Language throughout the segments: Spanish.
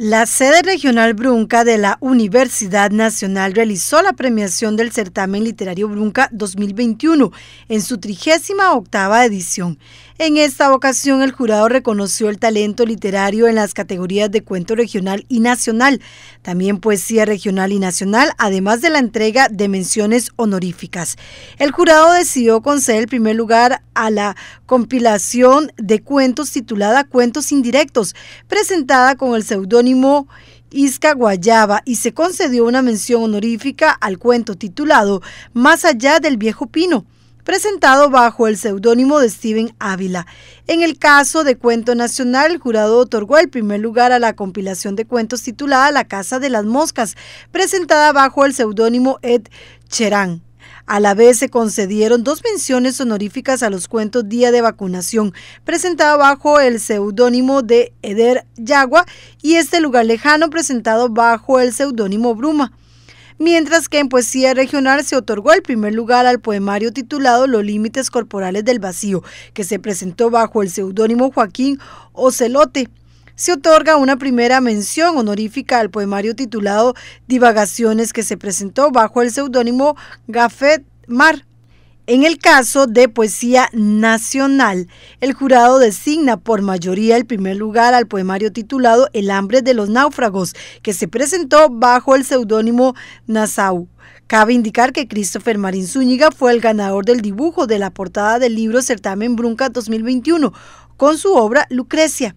La sede regional Brunca de la Universidad Nacional realizó la premiación del certamen literario Brunca 2021 en su 38 edición. En esta ocasión, el jurado reconoció el talento literario en las categorías de cuento regional y nacional, también poesía regional y nacional, además de la entrega de menciones honoríficas. El jurado decidió conceder el primer lugar a la compilación de cuentos titulada Cuentos Indirectos, presentada con el seudónimo Isca Guayaba y se concedió una mención honorífica al cuento titulado Más allá del viejo pino, presentado bajo el seudónimo de Steven Ávila. En el caso de Cuento Nacional, el jurado otorgó el primer lugar a la compilación de cuentos titulada La Casa de las Moscas, presentada bajo el seudónimo Ed Cherán. A la vez se concedieron dos menciones honoríficas a los cuentos Día de Vacunación, presentado bajo el seudónimo de Eder Yagua y Este Lugar Lejano, presentado bajo el seudónimo Bruma mientras que en poesía regional se otorgó el primer lugar al poemario titulado Los límites corporales del vacío, que se presentó bajo el seudónimo Joaquín Ocelote se otorga una primera mención honorífica al poemario titulado Divagaciones que se presentó bajo el seudónimo Gafet Mar. En el caso de Poesía Nacional, el jurado designa por mayoría el primer lugar al poemario titulado El hambre de los náufragos, que se presentó bajo el seudónimo Nassau. Cabe indicar que Christopher Marín Zúñiga fue el ganador del dibujo de la portada del libro Certamen Brunca 2021 con su obra Lucrecia.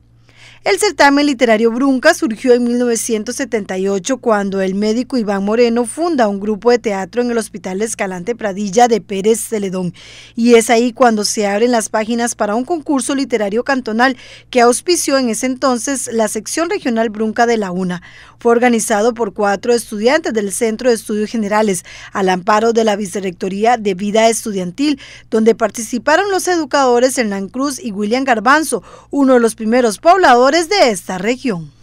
El certamen literario Brunca surgió en 1978 cuando el médico Iván Moreno funda un grupo de teatro en el Hospital Escalante Pradilla de Pérez Celedón. Y es ahí cuando se abren las páginas para un concurso literario cantonal que auspició en ese entonces la sección regional Brunca de la UNA. Fue organizado por cuatro estudiantes del Centro de Estudios Generales al amparo de la Vicerrectoría de Vida Estudiantil, donde participaron los educadores Hernán Cruz y William Garbanzo, uno de los primeros pobladores de esta región.